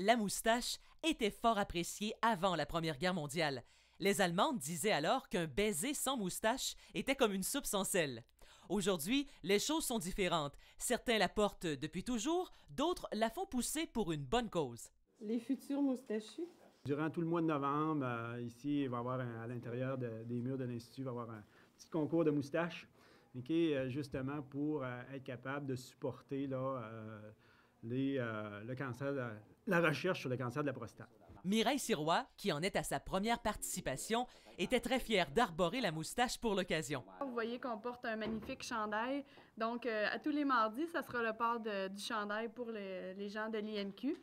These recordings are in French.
la moustache était fort appréciée avant la Première Guerre mondiale. Les Allemandes disaient alors qu'un baiser sans moustache était comme une soupe sans sel. Aujourd'hui, les choses sont différentes. Certains la portent depuis toujours, d'autres la font pousser pour une bonne cause. Les futurs moustachus? Durant tout le mois de novembre, euh, ici, il va y avoir à l'intérieur des murs de l'Institut, il va y avoir un petit concours de moustaches, est euh, justement pour euh, être capable de supporter là, euh, le cancer la recherche sur le cancer de la prostate. Mireille Sirois, qui en est à sa première participation, était très fière d'arborer la moustache pour l'occasion. Vous voyez qu'on porte un magnifique chandail. Donc, euh, à tous les mardis, ça sera le port du chandail pour les, les gens de l'IMQ.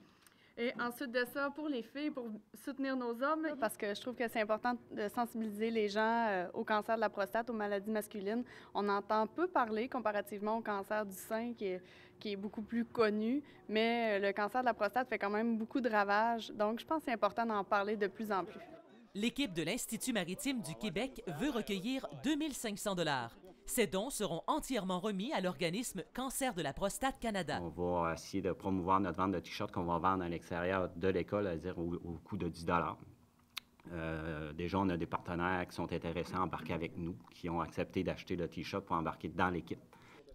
Et ensuite de ça, pour les filles, pour soutenir nos hommes. Parce que je trouve que c'est important de sensibiliser les gens euh, au cancer de la prostate, aux maladies masculines. On entend peu parler comparativement au cancer du sein, qui est, qui est beaucoup plus connu, mais euh, le cancer de la prostate fait quand même beaucoup de ravages. Donc, je pense que c'est important d'en parler de plus en plus. L'équipe de l'Institut maritime du Québec veut recueillir 2500 dollars. Ces dons seront entièrement remis à l'organisme Cancer de la prostate Canada. On va essayer de promouvoir notre vente de t-shirts qu'on va vendre à l'extérieur de l'école, c'est-à-dire au, coût de 10 euh, déjà, on a des partenaires qui sont intéressés à embarquer avec nous, qui ont accepté d'acheter le T-shirt pour embarquer dans l'équipe.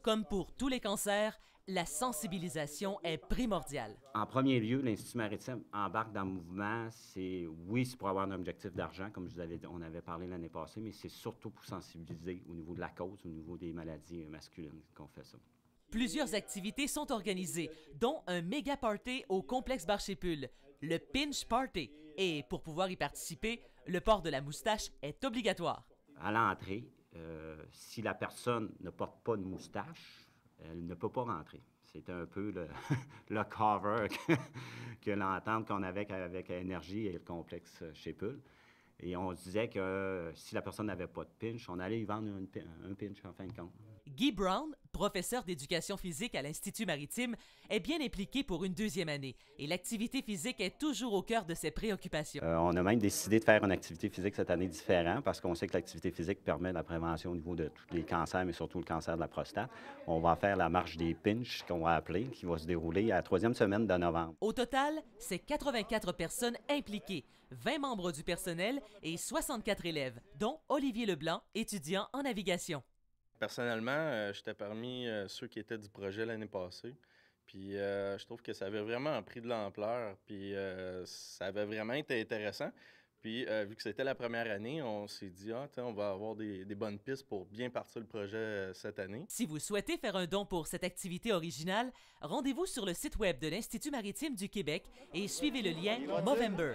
Comme pour tous les cancers, la sensibilisation est primordiale. En premier lieu, l'Institut maritime embarque dans le mouvement. C'est oui, c'est pour avoir un objectif d'argent, comme vous on avait parlé l'année passée, mais c'est surtout pour sensibiliser au niveau de la cause, au niveau des maladies masculines qu'on fait ça. Plusieurs activités sont organisées, dont un méga party au complexe Barchipule, le Pinch Party. Et pour pouvoir y participer, le port de la moustache est obligatoire. À l'entrée, euh, si la personne ne porte pas de moustache, elle ne peut pas rentrer. C'est un peu le, cover que, l'entente qu'on avait avec Énergie et le complexe chez Pull. Et on disait que si la personne n'avait pas de pinch, on allait y vendre un pinch en fin de compte. Guy Brown professeur d'éducation physique à l'Institut maritime, est bien impliqué pour une deuxième année et l'activité physique est toujours au cœur de ses préoccupations. Euh, on a même décidé de faire une activité physique cette année différente parce qu'on sait que l'activité physique permet la prévention au niveau de tous les cancers, mais surtout le cancer de la prostate. On va faire la marche des pinches qu'on va appeler, qui va se dérouler à la troisième semaine de novembre. Au total, c'est 84 personnes impliquées, 20 membres du personnel et 64 élèves, dont Olivier Leblanc, étudiant en navigation personnellement, euh, j'étais parmi euh, ceux qui étaient du projet l'année passée. Puis euh, je trouve que ça avait vraiment pris de l'ampleur, puis ça avait vraiment été intéressant. Puis vu que c'était la première année, on s'est dit, ah, on va avoir des, bonnes pistes pour bien partir le projet cette année. Si vous souhaitez faire un don pour cette activité originale, rendez-vous sur le site web de l'Institut maritime du Québec et suivez le lien Movember.